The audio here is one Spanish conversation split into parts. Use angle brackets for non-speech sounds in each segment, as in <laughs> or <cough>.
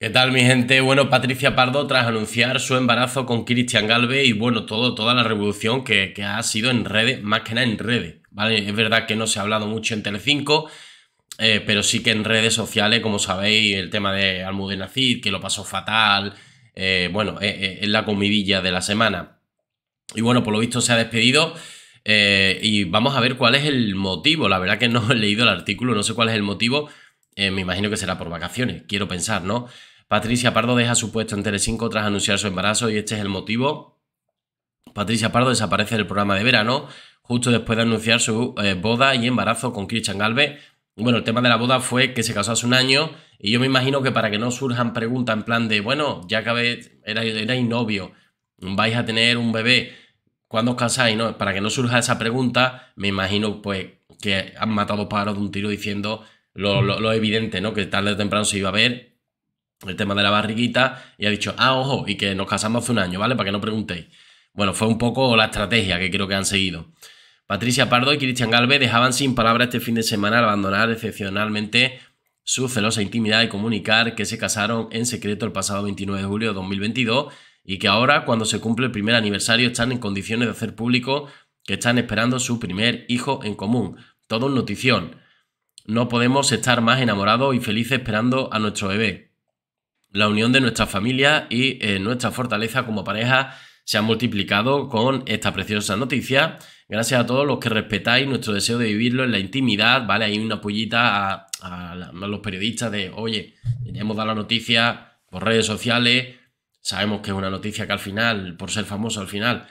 ¿Qué tal mi gente? Bueno, Patricia Pardo tras anunciar su embarazo con Cristian Galve y bueno, toda la revolución que, ha sido en redes, más que nada en redes, ¿vale? Es verdad que no se ha hablado mucho en Telecinco, eh, pero sí que en redes sociales, como sabéis, el tema de Almudena Cid, que lo pasó fatal, eh, bueno, eh, eh, es, la comidilla de la semana. Y bueno, por lo visto se ha despedido y vamos a ver cuál es el motivo, la verdad que no he leído el artículo, no sé cuál es el motivo, eh, me imagino que será por vacaciones, quiero pensar, ¿no? Patricia Pardo deja su puesto en Telecinco tras anunciar su embarazo y este es el motivo. Patricia Pardo desaparece del programa de verano justo después de anunciar su eh, boda y embarazo con Christian Galvez. Bueno, el tema de la boda fue que se casó hace un año y yo me imagino que para que no surjan preguntas en plan de, bueno, ya acabé, erais era novio, vais a tener un bebé, ¿cuándo os casáis? No, para que no surja esa pregunta, me imagino pues que han matado pájaros de un tiro diciendo lo, evidente, ¿no? Que tarde o temprano se iba a ver el tema de la barriguita y ha dicho, ah, ojo, y que nos casamos hace un año, ¿vale? Para que no preguntéis. Bueno, fue un poco la estrategia que creo que han seguido. Patricia Pardo y Cristian Galvez dejaban sin palabras este fin de semana al abandonar excepcionalmente su celosa intimidad y comunicar que se casaron en secreto el pasado 29 de julio de 2022 y que ahora, cuando se cumple el primer aniversario, están en condiciones de hacer público que están esperando su primer hijo en común. Todo un notición. No podemos estar más enamorados y felices esperando a nuestro bebé. La unión de nuestra familia y eh, nuestra fortaleza como pareja se ha multiplicado con esta preciosa noticia. Gracias a todos los que respetáis nuestro deseo de vivirlo en la intimidad, ¿vale? Hay una pollita a, los periodistas de, oye, tenemos hemos dado la noticia por redes sociales, sabemos que es una noticia que al final, por ser famoso al final,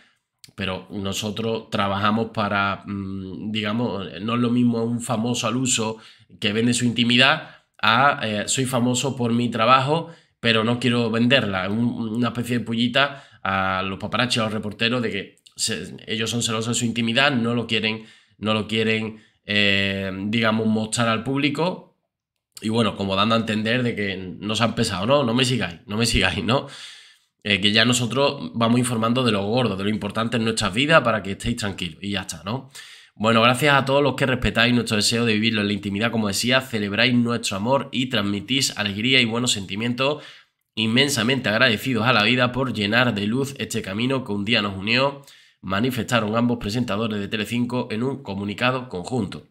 pero nosotros trabajamos para, mm, digamos, no es lo mismo un famoso al uso que vende su intimidad a eh, soy famoso por mi trabajo, pero no quiero venderla. una especie de pullita a los paparazzi, a los reporteros, de que ellos son celosos de su intimidad, no lo quieren, no lo quieren, eh, digamos, mostrar al público. Y bueno, como dando a entender de que no se han pesado, no, no me sigáis, no me sigáis, ¿no? Eh, que ya nosotros vamos informando de lo gordo, de lo importante en nuestras vidas para que estéis tranquilos y ya está, ¿no? Bueno, gracias a todos los que respetáis nuestro deseo de vivirlo en la intimidad, como decía, celebráis nuestro amor y transmitís alegría y buenos sentimientos. Inmensamente agradecidos a la vida por llenar de luz este camino que un día nos unió, manifestaron ambos presentadores de Telecinco en un comunicado conjunto.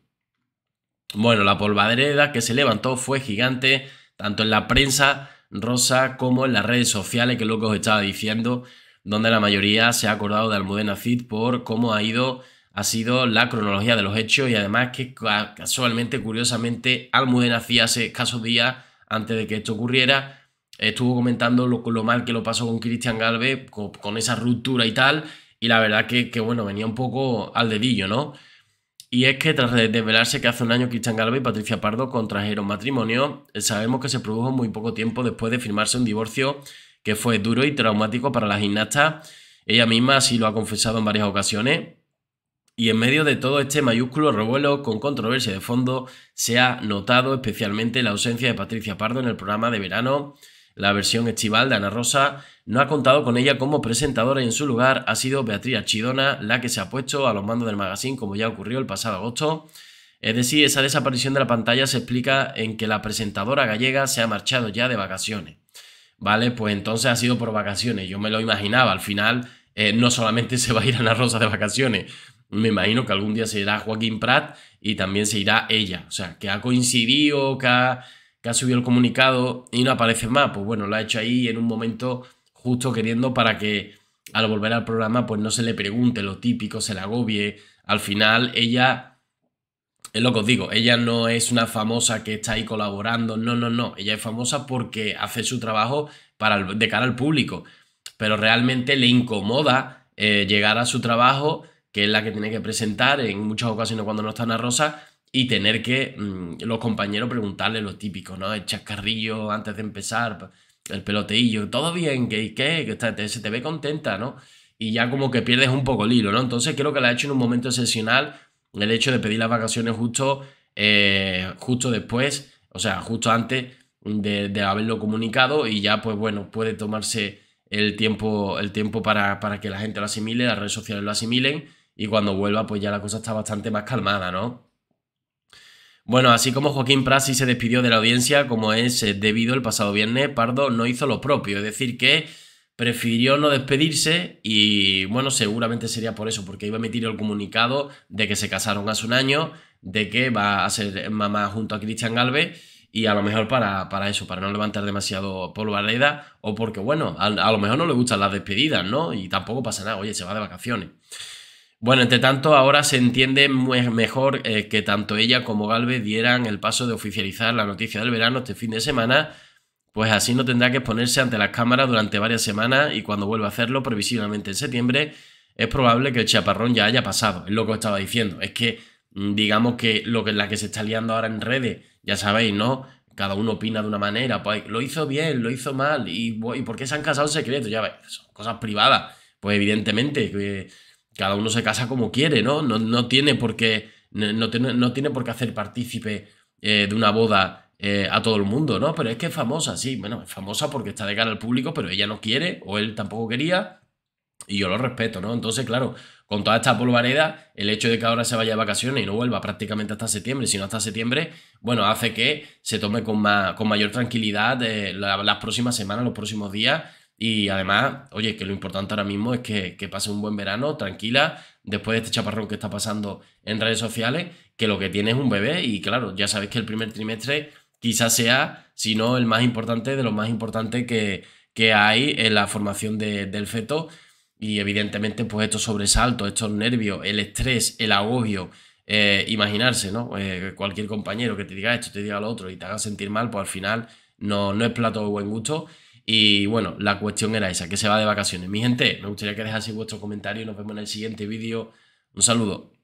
Bueno, la polvadereda que se levantó fue gigante, tanto en la prensa Rosa como en las redes sociales, que es lo que os estaba diciendo, donde la mayoría se ha acordado de Almudena Cid por cómo ha ido, ha sido la cronología de los hechos y además que casualmente, curiosamente, Almudena Cid hace escasos días antes de que esto ocurriera, estuvo comentando lo, lo mal que lo pasó con Cristian Galvez, con, esa ruptura y tal, y la verdad que, que bueno, venía un poco al dedillo, ¿no? Y es que tras desvelarse que hace un año Cristian Galvez y Patricia Pardo contrajeron matrimonio, eh, sabemos que se produjo muy poco tiempo después de firmarse un divorcio que fue duro y traumático para la gimnasta. Ella misma así lo ha confesado en varias ocasiones. Y en medio de todo este mayúsculo revuelo con controversia de fondo, se ha notado especialmente la ausencia de Patricia Pardo en el programa de verano la versión estival de Ana Rosa no ha contado con ella como presentadora y en su lugar ha sido Beatriz Chidona la que se ha puesto a los mandos del magazine como ya ocurrió el pasado agosto. Es decir, esa desaparición de la pantalla se explica en que la presentadora gallega se ha marchado ya de vacaciones. Vale, pues entonces ha sido por vacaciones, yo me lo imaginaba, al final eh, no solamente <laughs> se va a ir Ana Rosa de vacaciones, me imagino que algún día se irá Joaquín Prat y también se irá ella, o sea, que ha coincidido, que ha que ha subido el comunicado y no aparece más. Pues bueno, lo ha hecho ahí en un momento justo queriendo para que al volver al programa pues no se le pregunte lo típico, se le agobie. Al final ella, es lo que os digo, ella no es una famosa que está ahí colaborando, no, no, no, ella es famosa porque hace su trabajo para de cara al público, pero realmente le incomoda eh, llegar a su trabajo, que es la que tiene que presentar en muchas ocasiones cuando no está Ana Rosa, y tener que mm, los compañeros preguntarle lo típico, ¿no? El chascarrillo antes de empezar, el peloteillo, todo bien, ¿qué? ¿Qué? Que se te ve contenta, ¿no? Y ya como que pierdes un poco el hilo, ¿no? Entonces creo que la ha hecho en un momento excepcional el hecho de pedir las vacaciones justo, eh, justo después, o sea, justo antes de, haberlo comunicado y ya pues bueno, puede tomarse el tiempo, el tiempo para, para que la gente lo asimile, las redes sociales lo asimilen y cuando vuelva pues ya la cosa está bastante más calmada, ¿no? Bueno, así como Joaquín Prasi se despidió de la audiencia, como es eh, debido el pasado viernes, Pardo no hizo lo propio, es decir, que prefirió no despedirse y bueno, seguramente sería por eso, porque iba a emitir el comunicado de que se casaron hace un año, de que va a ser mamá junto a Cristian Galvez y a lo mejor para, para, eso, para no levantar demasiado polvo polvareda o porque bueno, a lo mejor no le gustan las despedidas, ¿no? Y tampoco pasa nada, oye, se va de vacaciones. Bueno, entre tanto, ahora se entiende mejor eh, que tanto ella como Galvez dieran el paso de oficializar la noticia del verano este fin de semana, pues así no tendrá que exponerse ante las cámaras durante varias semanas y cuando vuelva a hacerlo, previsiblemente en septiembre, es probable que el chaparrón ya haya pasado. Es lo que os estaba diciendo. Es que, mm, digamos que lo que la que se está liando ahora en redes, ya sabéis, ¿no? Cada uno opina de una manera, pues lo hizo bien, lo hizo mal, y, ¿por qué se han casado en secreto? Ya veis, son cosas privadas. Pues evidentemente cada uno se casa como quiere, ¿no? No, tiene por qué. No, tiene, hacer partícipe eh, de una boda eh, a todo el mundo, ¿no? Pero es que es famosa, sí. Bueno, es famosa porque está de cara al público, pero ella no quiere, o él tampoco quería. Y yo lo respeto, ¿no? Entonces, claro, con toda esta polvareda, el hecho de que ahora se vaya de vacaciones y no vuelva prácticamente hasta septiembre, sino hasta septiembre, bueno, hace que se tome con, más, con mayor tranquilidad eh, las próximas semanas, los próximos días, y además, oye, que lo importante ahora mismo es que, que pase un buen verano, tranquila, después de este chaparrón que está pasando en redes sociales, que lo que tiene es un bebé y claro, ya sabéis que el primer trimestre quizás sea, si no el más importante, de los más importantes que, que hay en la formación del feto. Y evidentemente, pues estos sobresaltos, estos nervios, el estrés, el agobio, eh, imaginarse, ¿no? Eh, cualquier compañero que te diga esto, te diga lo otro y te haga sentir mal, pues al final no, no es plato de buen gusto. Y bueno, la cuestión era esa, que se va de vacaciones. Mi gente, me gustaría que dejaseis vuestro comentario. Nos vemos en el siguiente vídeo. Un saludo.